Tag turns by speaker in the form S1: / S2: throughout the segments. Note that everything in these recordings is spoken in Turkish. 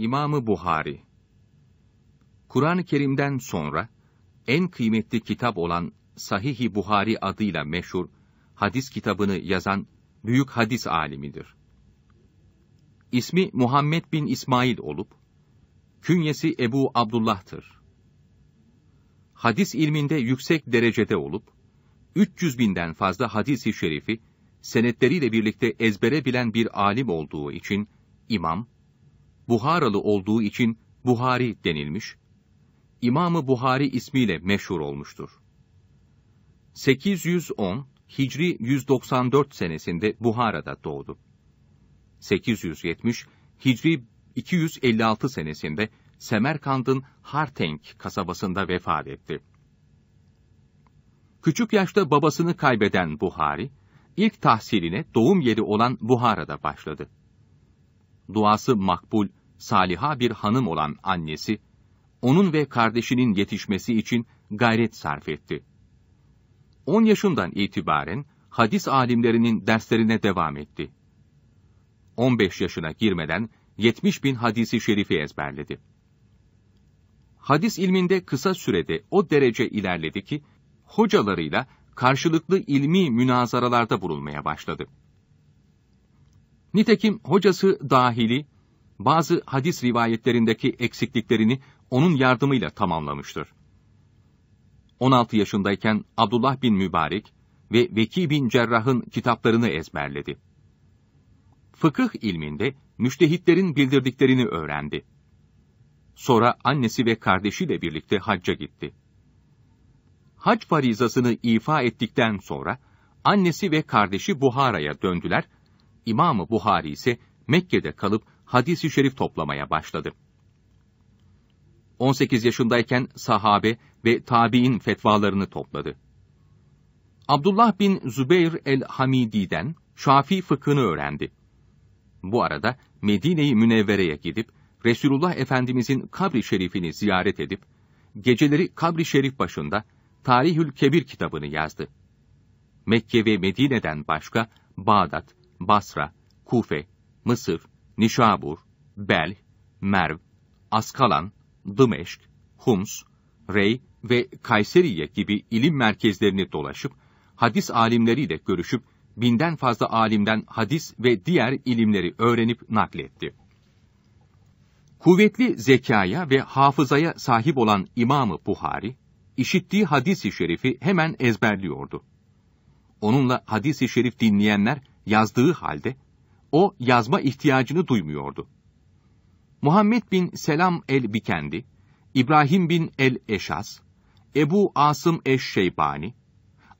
S1: İmamı Buhari Kur'an-ı Kerim'den sonra en kıymetli kitap olan Sahih-i Buhari adıyla meşhur hadis kitabını yazan büyük hadis alimidir. İsmi Muhammed bin İsmail olup künyesi Ebu Abdullah'tır. Hadis ilminde yüksek derecede olup 300 binden fazla hadisi şerifi senetleriyle birlikte ezbere bilen bir alim olduğu için imam Buharalı olduğu için Buhari denilmiş, İmamı Buhari ismiyle meşhur olmuştur. 810 Hicri 194 senesinde Buhara'da doğdu. 870 Hicri 256 senesinde Semerkand'ın Harteng kasabasında vefat etti. Küçük yaşta babasını kaybeden Buhari, ilk tahsiline doğum yeri olan Buhara'da başladı. Duası makbul, saliha bir hanım olan annesi, onun ve kardeşinin yetişmesi için gayret sarf etti. 10 yaşından itibaren hadis alimlerinin derslerine devam etti. 15 yaşına girmeden 70 bin hadisi şerifi ezberledi. Hadis ilminde kısa sürede o derece ilerledi ki, hocalarıyla karşılıklı ilmi münazaralarda bulunmaya başladı. Nitekim hocası dahili bazı hadis rivayetlerindeki eksikliklerini onun yardımıyla tamamlamıştır. 16 yaşındayken Abdullah bin Mübarek ve Veki bin Cerrah'ın kitaplarını ezberledi. Fıkıh ilminde müştehitlerin bildirdiklerini öğrendi. Sonra annesi ve kardeşiyle birlikte hacca gitti. Hac farizasını ifa ettikten sonra annesi ve kardeşi Buhara'ya döndüler, İmamı Buhari ise Mekke'de kalıp hadisi şerif toplamaya başladı. 18 yaşındayken sahabe ve tabi'in fetvalarını topladı. Abdullah bin Zübeyr el-Hamidi'den Şafi fıkhını öğrendi. Bu arada Medine-i Münevvere'ye gidip Resulullah Efendimizin kabri şerifini ziyaret edip geceleri kabri şerif başında Tarihül Kebir kitabını yazdı. Mekke ve Medine'den başka Bağdat, Basra, Kufe, Mısır, Nişabur, Bel, Merv, Askalan, Dımeşk, Hums, Rey ve Kayseriye gibi ilim merkezlerini dolaşıp, hadis alimleriyle görüşüp, binden fazla alimden hadis ve diğer ilimleri öğrenip nakletti. Kuvvetli zekaya ve hafızaya sahip olan İmam-ı Buhari, işittiği hadis-i şerifi hemen ezberliyordu. Onunla hadis-i şerif dinleyenler yazdığı halde o yazma ihtiyacını duymuyordu. Muhammed bin Selam el-Bikendi, İbrahim bin el-Eşas, Ebu Asım eş-Şeybani,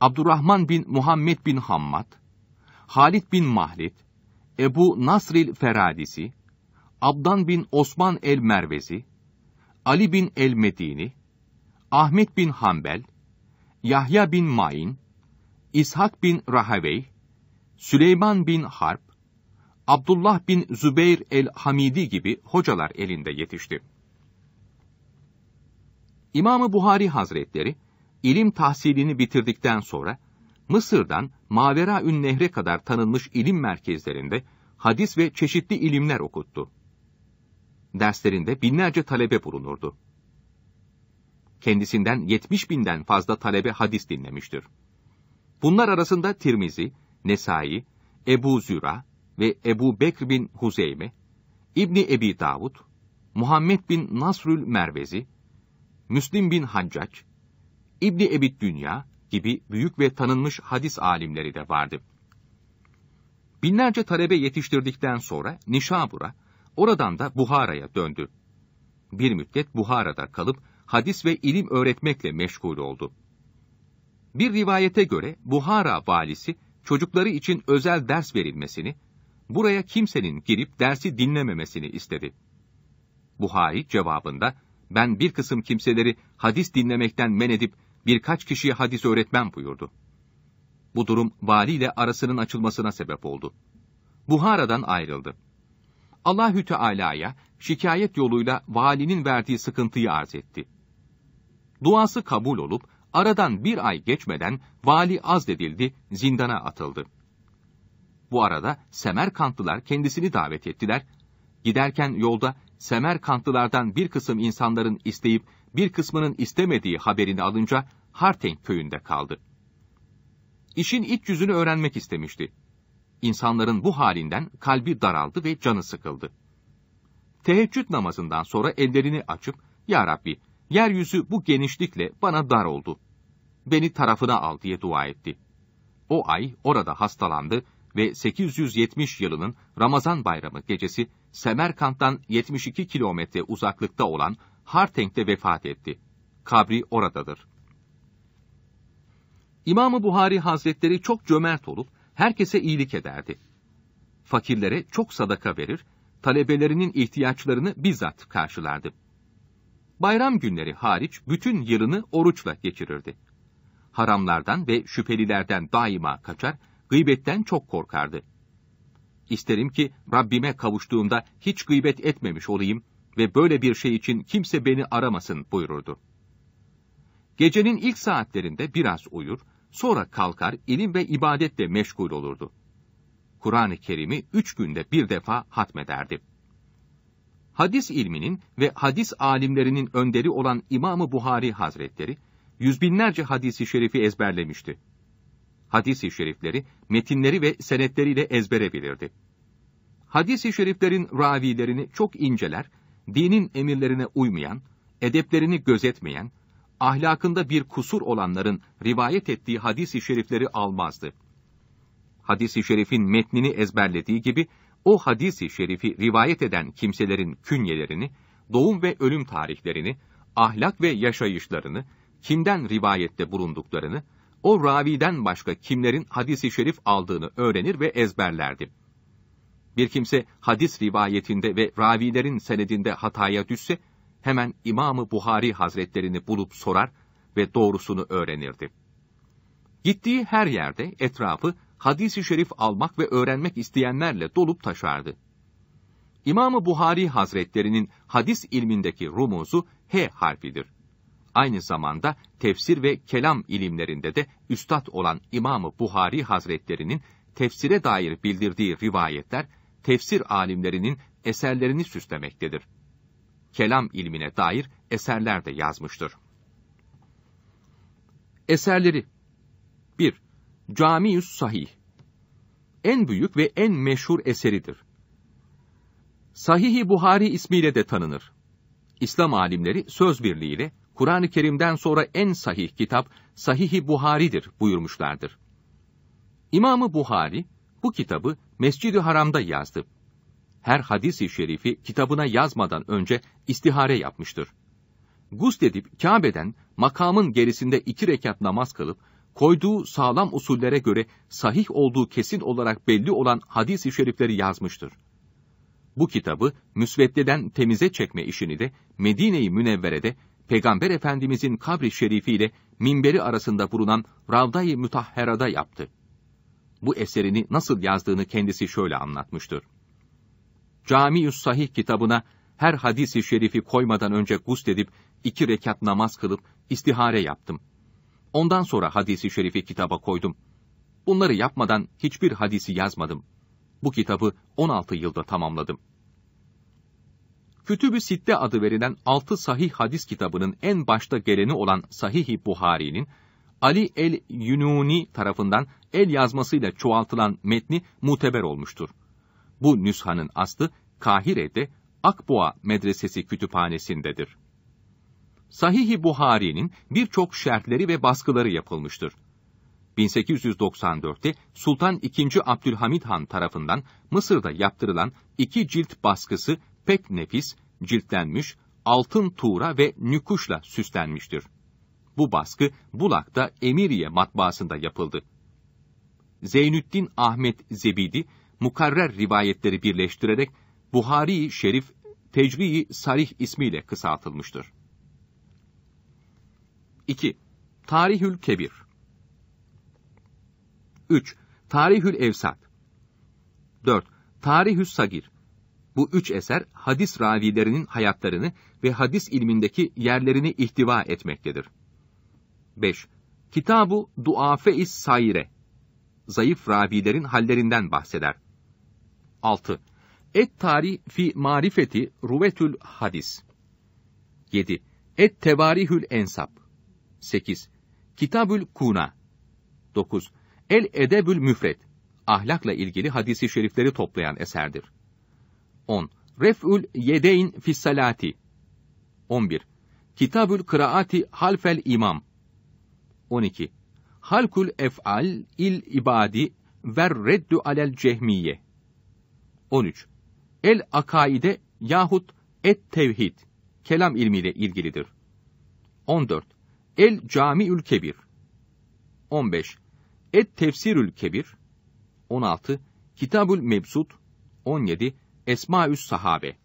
S1: Abdurrahman bin Muhammed bin Hammad, Halid bin Mahlid, Ebu Nasril Feradisi, Abdan bin Osman el-Mervezi, Ali bin el-Medini, Ahmet bin Hanbel, Yahya bin Main, İshak bin Rahavey, Süleyman bin Harp, Abdullah bin Zübeyr el-Hamidi gibi hocalar elinde yetişti. İmamı Buhari Hazretleri, ilim tahsilini bitirdikten sonra, Mısır'dan Mavera Ün Nehre kadar tanınmış ilim merkezlerinde hadis ve çeşitli ilimler okuttu. Derslerinde binlerce talebe bulunurdu. Kendisinden 70 binden fazla talebe hadis dinlemiştir. Bunlar arasında Tirmizi, Nesai, Ebu Züra, ve Ebu Bekr bin Huzeyme, İbni Ebi Davud, Muhammed bin Nasrül Mervezi, Müslim bin Haccac, İbni Ebit Dünya gibi büyük ve tanınmış hadis alimleri de vardı. Binlerce talebe yetiştirdikten sonra Nişabur'a, oradan da Buhara'ya döndü. Bir müddet Buhara'da kalıp hadis ve ilim öğretmekle meşgul oldu. Bir rivayete göre Buhara valisi çocukları için özel ders verilmesini buraya kimsenin girip dersi dinlememesini istedi. Buhari cevabında, ben bir kısım kimseleri hadis dinlemekten men edip birkaç kişiye hadis öğretmem buyurdu. Bu durum valiyle arasının açılmasına sebep oldu. Buhara'dan ayrıldı. Allahü Teala'ya şikayet yoluyla valinin verdiği sıkıntıyı arz etti. Duası kabul olup aradan bir ay geçmeden vali azledildi, zindana atıldı. Bu arada Semerkantlılar kendisini davet ettiler. Giderken yolda Semerkantlılardan bir kısım insanların isteyip bir kısmının istemediği haberini alınca Harteng köyünde kaldı. İşin iç yüzünü öğrenmek istemişti. İnsanların bu halinden kalbi daraldı ve canı sıkıldı. Teheccüd namazından sonra ellerini açıp, Ya Rabbi, yeryüzü bu genişlikle bana dar oldu. Beni tarafına al diye dua etti. O ay orada hastalandı ve 870 yılının Ramazan bayramı gecesi Semerkant'tan 72 kilometre uzaklıkta olan Harteng'de vefat etti. Kabri oradadır. İmamı Buhari Hazretleri çok cömert olup herkese iyilik ederdi. Fakirlere çok sadaka verir, talebelerinin ihtiyaçlarını bizzat karşılardı. Bayram günleri hariç bütün yılını oruçla geçirirdi. Haramlardan ve şüphelilerden daima kaçar, gıybetten çok korkardı. İsterim ki Rabbime kavuştuğumda hiç gıybet etmemiş olayım ve böyle bir şey için kimse beni aramasın buyururdu. Gecenin ilk saatlerinde biraz uyur, sonra kalkar ilim ve ibadetle meşgul olurdu. Kur'an-ı Kerim'i üç günde bir defa hatmederdi. Hadis ilminin ve hadis alimlerinin önderi olan İmam-ı Buhari Hazretleri, yüz binlerce hadisi şerifi ezberlemişti hadis-i şerifleri, metinleri ve senetleriyle ezbere bilirdi. Hadis-i şeriflerin ravilerini çok inceler, dinin emirlerine uymayan, edeplerini gözetmeyen, ahlakında bir kusur olanların rivayet ettiği hadis-i şerifleri almazdı. Hadis-i şerifin metnini ezberlediği gibi, o hadis-i şerifi rivayet eden kimselerin künyelerini, doğum ve ölüm tarihlerini, ahlak ve yaşayışlarını, kimden rivayette bulunduklarını, o raviden başka kimlerin hadisi şerif aldığını öğrenir ve ezberlerdi. Bir kimse hadis rivayetinde ve ravilerin senedinde hataya düşse, hemen İmam-ı Buhari Hazretlerini bulup sorar ve doğrusunu öğrenirdi. Gittiği her yerde etrafı hadisi şerif almak ve öğrenmek isteyenlerle dolup taşardı. İmam-ı Buhari Hazretlerinin hadis ilmindeki rumuzu H harfidir aynı zamanda tefsir ve kelam ilimlerinde de üstad olan İmam-ı Buhari Hazretlerinin tefsire dair bildirdiği rivayetler, tefsir alimlerinin eserlerini süslemektedir. Kelam ilmine dair eserler de yazmıştır. Eserleri 1. Camiüs Sahih En büyük ve en meşhur eseridir. Sahih-i Buhari ismiyle de tanınır. İslam alimleri söz birliğiyle Kur'an-ı Kerim'den sonra en sahih kitap Sahih-i Buhari'dir buyurmuşlardır. İmamı Buhari bu kitabı Mescid-i Haram'da yazdı. Her hadis-i şerifi kitabına yazmadan önce istihare yapmıştır. Gusledip Kabe'den makamın gerisinde iki rekat namaz kılıp, koyduğu sağlam usullere göre sahih olduğu kesin olarak belli olan hadis-i şerifleri yazmıştır. Bu kitabı müsveddeden temize çekme işini de Medine-i Münevvere'de Peygamber Efendimizin kabri şerifiyle minberi arasında bulunan Ravda-i Mütahhera'da yaptı. Bu eserini nasıl yazdığını kendisi şöyle anlatmıştır. ü Sahih kitabına her hadisi şerifi koymadan önce gusledip iki rekat namaz kılıp istihare yaptım. Ondan sonra hadisi şerifi kitaba koydum. Bunları yapmadan hiçbir hadisi yazmadım. Bu kitabı 16 yılda tamamladım.'' Kütüb-ü Sitte adı verilen altı sahih hadis kitabının en başta geleni olan Sahih-i Buhari'nin, Ali el-Yununi tarafından el yazmasıyla çoğaltılan metni muteber olmuştur. Bu nüshanın aslı Kahire'de Akboğa Medresesi kütüphanesindedir. Sahih-i Buhari'nin birçok şerhleri ve baskıları yapılmıştır. 1894'te Sultan II. Abdülhamid Han tarafından Mısır'da yaptırılan iki cilt baskısı pek nefis, ciltlenmiş, altın tuğra ve nükuşla süslenmiştir. Bu baskı Bulak'ta Emiriye matbaasında yapıldı. Zeynüddin Ahmet Zebidi, mukarrer rivayetleri birleştirerek buhari Şerif, Tecvi-i Sarih ismiyle kısaltılmıştır. 2. Tarihül Kebir 3. Tarihül Evsat 4. Tarihül Sagir bu üç eser hadis ravilerinin hayatlarını ve hadis ilmindeki yerlerini ihtiva etmektedir. 5. Kitabu Duafe-is Saire Zayıf ravilerin hallerinden bahseder. 6. Et Tari fi Marifeti Ruvetül Hadis 7. Et Tevarihül Ensap 8. Kitabül Kuna 9. El Edebül Müfret ahlakla ilgili hadisi şerifleri toplayan eserdir. 10. Ref'ül yedeyn fissalati. 11. Kitabül kıraati halfel imam. 12. Halkul ef'al il ibadi ver reddü alel cehmiye. 13. El akaide yahut et tevhid kelam ilmiyle ilgilidir. 14. El camiül kebir. 15. Et tefsirül kebir. 16. Kitabül mebsut. 17. Esmaüs Sahabe